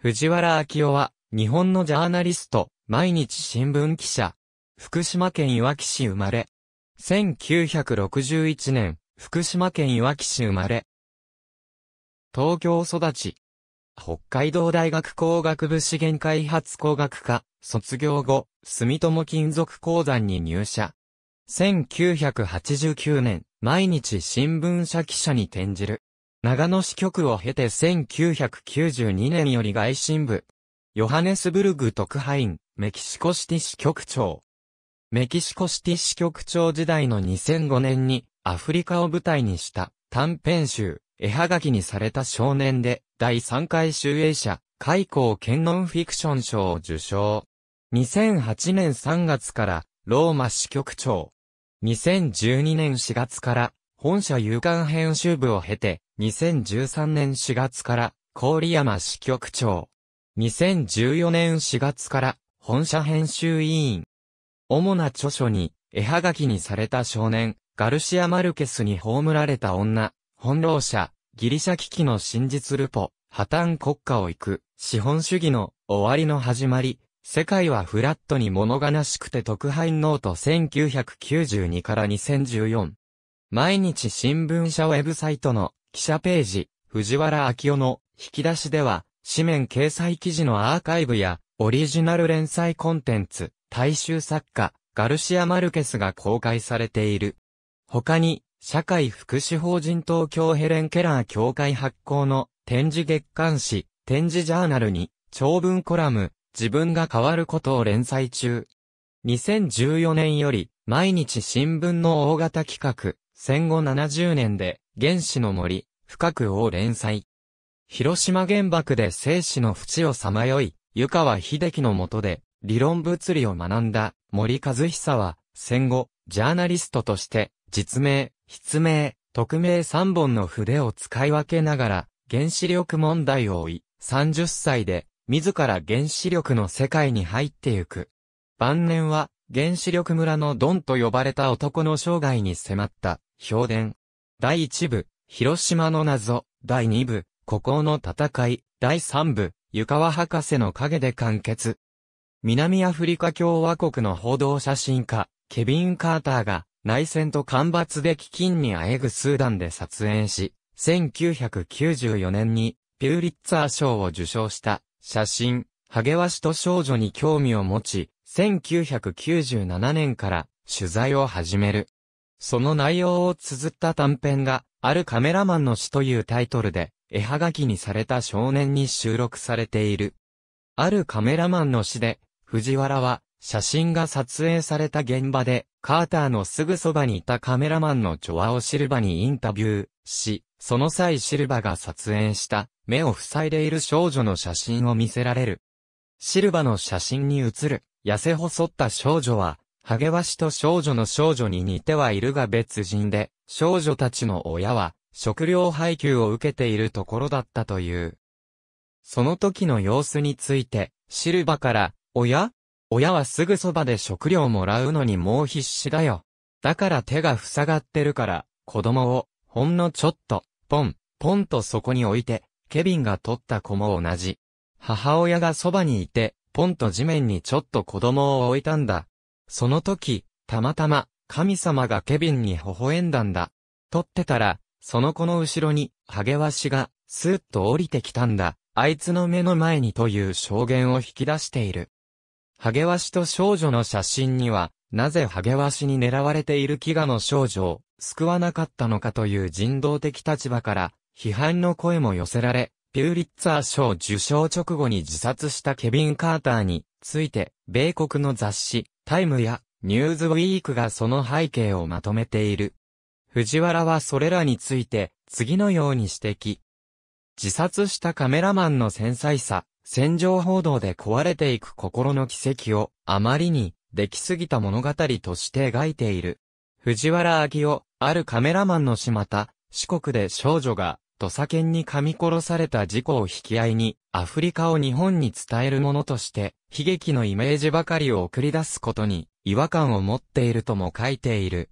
藤原明夫は、日本のジャーナリスト、毎日新聞記者。福島県いわき市生まれ。1961年、福島県いわき市生まれ。東京育ち。北海道大学工学部資源開発工学科、卒業後、住友金属鉱山に入社。1989年、毎日新聞社記者に転じる。長野支局を経て1992年より外信部、ヨハネスブルグ特派員、メキシコシティ支局長。メキシコシティ支局長時代の2005年にアフリカを舞台にした短編集、絵はがきにされた少年で第3回集英社、開港兼ノンフィクション賞を受賞。2008年3月からローマ支局長。2012年4月から本社有刊編集部を経て、2013年4月から郡山支局長。2014年4月から本社編集委員。主な著書に、絵はがきにされた少年、ガルシア・マルケスに葬られた女、翻弄者、ギリシャ危機の真実ルポ、破綻国家を行く、資本主義の終わりの始まり、世界はフラットに物悲しくて特派員ノート1992から2014。毎日新聞社ウェブサイトの記者ページ、藤原明夫の引き出しでは、紙面掲載記事のアーカイブや、オリジナル連載コンテンツ、大衆作家、ガルシア・マルケスが公開されている。他に、社会福祉法人東京ヘレン・ケラー協会発行の展示月刊誌、展示ジャーナルに、長文コラム、自分が変わることを連載中。2014年より、毎日新聞の大型企画、戦後70年で、原始の森、深くを連載。広島原爆で生死の淵をさまよい、湯川秀樹の下で、理論物理を学んだ森和久は、戦後、ジャーナリストとして、実名、筆名、匿名3本の筆を使い分けながら、原子力問題を追い、30歳で、自ら原子力の世界に入ってゆく。晩年は、原子力村のドンと呼ばれた男の生涯に迫った。評伝。第1部、広島の謎。第2部、孤高の戦い。第3部、湯川博士の影で完結。南アフリカ共和国の報道写真家、ケビン・カーターが、内戦と干ばつで飢饉にあえぐスーダンで撮影し、1994年に、ピューリッツァー賞を受賞した、写真、励ワしと少女に興味を持ち、1997年から取材を始める。その内容を綴った短編が、あるカメラマンの死というタイトルで、絵はがきにされた少年に収録されている。あるカメラマンの死で、藤原は、写真が撮影された現場で、カーターのすぐそばにいたカメラマンのジョアをシルバにインタビューし、その際シルバが撮影した、目を塞いでいる少女の写真を見せられる。シルバの写真に写る、痩せ細った少女は、励ましと少女の少女に似てはいるが別人で、少女たちの親は、食料配給を受けているところだったという。その時の様子について、シルバから、親親はすぐそばで食料もらうのにもう必死だよ。だから手が塞がってるから、子供を、ほんのちょっと、ポン、ポンとそこに置いて、ケビンが取った子も同じ。母親がそばにいて、ポンと地面にちょっと子供を置いたんだ。その時、たまたま、神様がケビンに微笑んだんだ。撮ってたら、その子の後ろに、ハゲワシが、スーッと降りてきたんだ。あいつの目の前にという証言を引き出している。ハゲワシと少女の写真には、なぜハゲワシに狙われている飢餓の少女を救わなかったのかという人道的立場から、批判の声も寄せられ、ピューリッツァー賞受賞直後に自殺したケビン・カーターについて、米国の雑誌、タイムやニューズウィークがその背景をまとめている。藤原はそれらについて次のように指摘。自殺したカメラマンの繊細さ、戦場報道で壊れていく心の奇跡をあまりに出来すぎた物語として描いている。藤原明夫、あるカメラマンの島田、四国で少女が土佐犬に噛み殺された事故を引き合いに、アフリカを日本に伝えるものとして、悲劇のイメージばかりを送り出すことに、違和感を持っているとも書いている。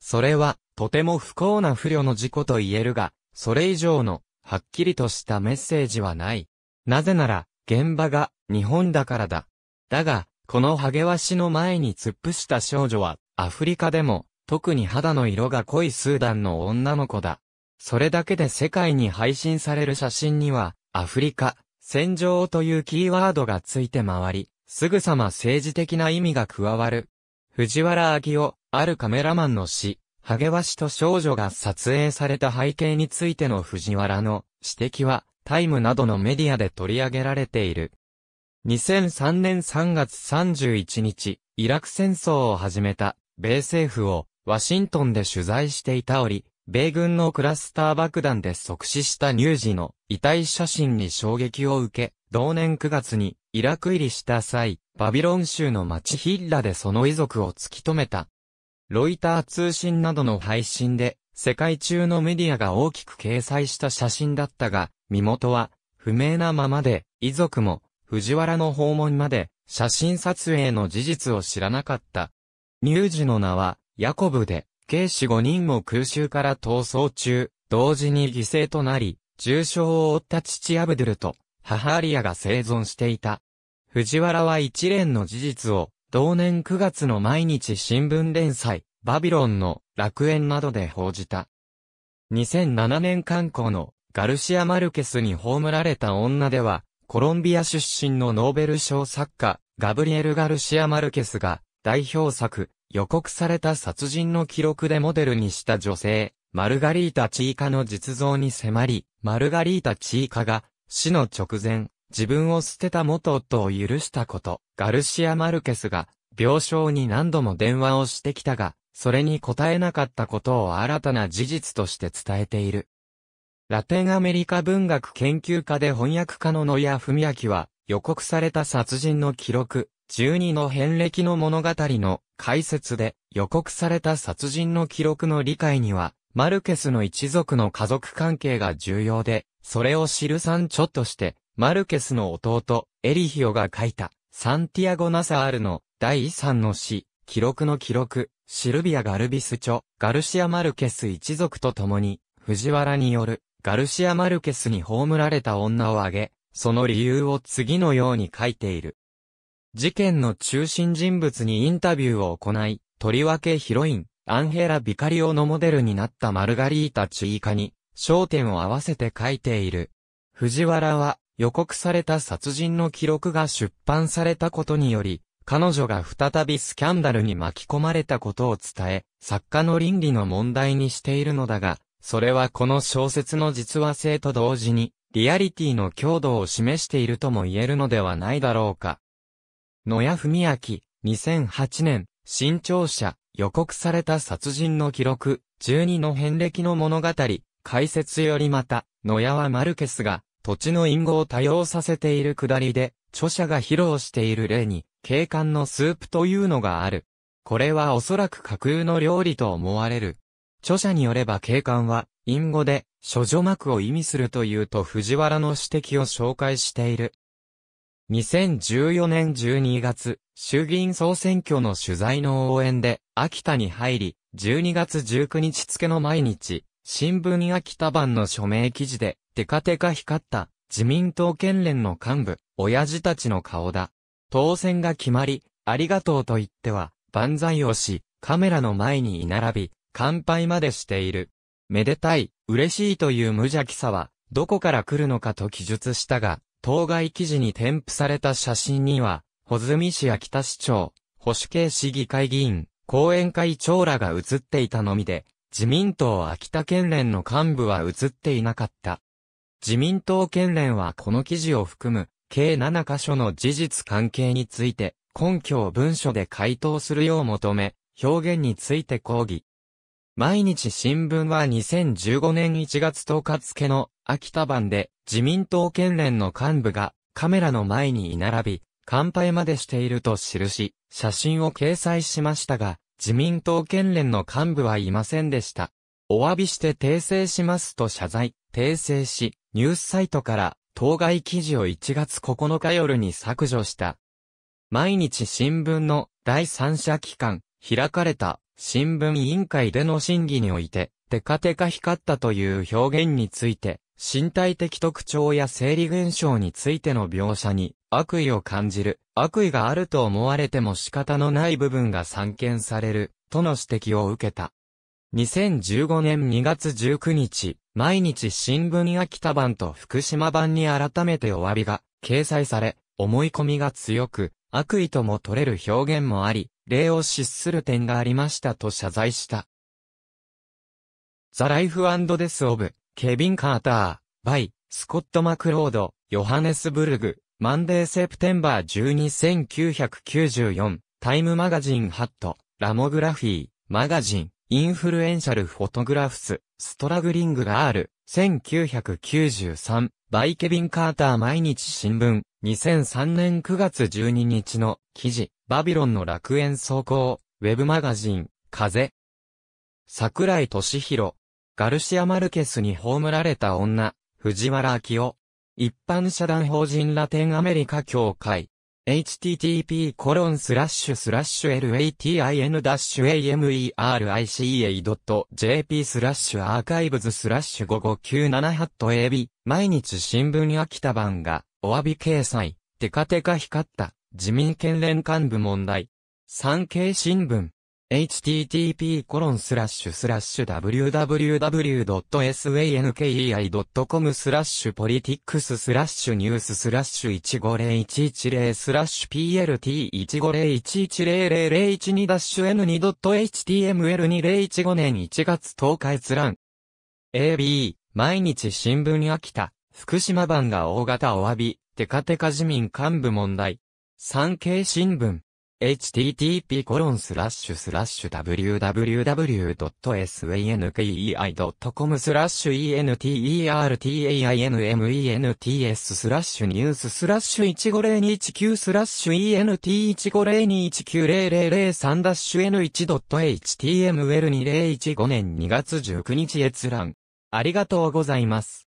それは、とても不幸な不慮の事故と言えるが、それ以上の、はっきりとしたメッセージはない。なぜなら、現場が、日本だからだ。だが、このハゲワシの前に突っ伏した少女は、アフリカでも、特に肌の色が濃いスーダンの女の子だ。それだけで世界に配信される写真には、アフリカ、戦場というキーワードがついて回り、すぐさま政治的な意味が加わる。藤原昭夫、あるカメラマンの死、ハゲワシと少女が撮影された背景についての藤原の指摘は、タイムなどのメディアで取り上げられている。2003年3月31日、イラク戦争を始めた、米政府を、ワシントンで取材していた折、米軍のクラスター爆弾で即死した乳児の遺体写真に衝撃を受け、同年9月にイラク入りした際、バビロン州の町ヒッラでその遺族を突き止めた。ロイター通信などの配信で、世界中のメディアが大きく掲載した写真だったが、身元は不明なままで、遺族も藤原の訪問まで写真撮影の事実を知らなかった。乳児の名はヤコブで、警視5人も空襲から逃走中、同時に犠牲となり、重傷を負った父アブドゥルと母アリアが生存していた。藤原は一連の事実を、同年9月の毎日新聞連載、バビロンの楽園などで報じた。2007年刊行のガルシア・マルケスに葬られた女では、コロンビア出身のノーベル賞作家、ガブリエル・ガルシア・マルケスが、代表作、予告された殺人の記録でモデルにした女性、マルガリータ・チーカの実像に迫り、マルガリータ・チーカが死の直前、自分を捨てた元夫を許したこと、ガルシア・マルケスが病床に何度も電話をしてきたが、それに答えなかったことを新たな事実として伝えている。ラテンアメリカ文学研究家で翻訳家の野谷文明は、予告された殺人の記録、12の遍歴の物語の解説で予告された殺人の記録の理解には、マルケスの一族の家族関係が重要で、それを知るサンょっとして、マルケスの弟、エリヒオが書いた、サンティアゴ・ナサールの第3の詩、記録の記録、シルビア・ガルビス著、ガルシア・マルケス一族と共に、藤原による、ガルシア・マルケスに葬られた女を挙げ、その理由を次のように書いている。事件の中心人物にインタビューを行い、とりわけヒロイン、アンヘラ・ビカリオのモデルになったマルガリータ・チーカに、焦点を合わせて書いている。藤原は、予告された殺人の記録が出版されたことにより、彼女が再びスキャンダルに巻き込まれたことを伝え、作家の倫理の問題にしているのだが、それはこの小説の実話性と同時に、リアリティの強度を示しているとも言えるのではないだろうか。野谷文明、2008年、新潮社、予告された殺人の記録、12の遍歴の物語、解説よりまた、野谷はマルケスが、土地の隠語を多用させているくだりで、著者が披露している例に、警官のスープというのがある。これはおそらく架空の料理と思われる。著者によれば警官は、隠語で、諸女幕を意味するというと藤原の指摘を紹介している。2014年12月、衆議院総選挙の取材の応援で、秋田に入り、12月19日付の毎日、新聞秋田版の署名記事で、テカテカ光った、自民党県連の幹部、親父たちの顔だ。当選が決まり、ありがとうと言っては、万歳をし、カメラの前に居並び、乾杯までしている。めでたい、嬉しいという無邪気さは、どこから来るのかと記述したが、当該記事に添付された写真には、穂積市や北市長、保守系市議会議員、後援会長らが写っていたのみで、自民党秋田県連の幹部は写っていなかった。自民党県連はこの記事を含む、計7箇所の事実関係について、根拠を文書で回答するよう求め、表現について抗議。毎日新聞は2015年1月10日付の秋田版で自民党県連の幹部がカメラの前に居並び、乾杯までしていると記し、写真を掲載しましたが、自民党県連の幹部はいませんでした。お詫びして訂正しますと謝罪、訂正し、ニュースサイトから当該記事を1月9日夜に削除した。毎日新聞の第三者機関、開かれた新聞委員会での審議において、テカテカ光ったという表現について、身体的特徴や生理現象についての描写に悪意を感じる、悪意があると思われても仕方のない部分が散見される、との指摘を受けた。2015年2月19日、毎日新聞秋田版と福島版に改めてお詫びが掲載され、思い込みが強く、悪意とも取れる表現もあり、礼を失する点がありましたと謝罪した。ザ・ライフ・アンド・デス・オブ、ケビン・カーター、バイ、スコット・マクロード、ヨハネスブルグ、マンデー・セプテンバー121994、タイムマガジン・ハット、ラモグラフィー、マガジン、インフルエンシャル・フォトグラフス、ストラグリング・ガール、1993、バイ・ケビン・カーター毎日新聞、2003年9月12日の記事、バビロンの楽園走行、ウェブマガジン、風。桜井敏弘、ガルシア・マルケスに葬られた女、藤原明夫。一般社団法人ラテンアメリカ協会。http コロンスラッシュスラッシュ latin-america.jp スラッシュアーカイブズスラッシュ55978 ab 毎日新聞秋田版が、お詫び掲載、テカテカ光った、自民県連幹部問題。産経新聞。http www.sankei.com スラッシュポリティックススラッシュニューススラッシュ150110スラッシュ p l t 1 5 0 1 1 0 0 0 1 2 n 2 h t m l 2 0 1 5年1月10日閲覧 AB 毎日新聞飽きた、福島版が大型お詫び、テカテカ自民幹部問題。産経新聞。http コロンスラッシュスラッシュ www.sankei.com スラッシュ entertainments スラッシュニューススラッシュ150219スラッシュ ent1502190003-n1.html2015 年2月19日閲覧ありがとうございます。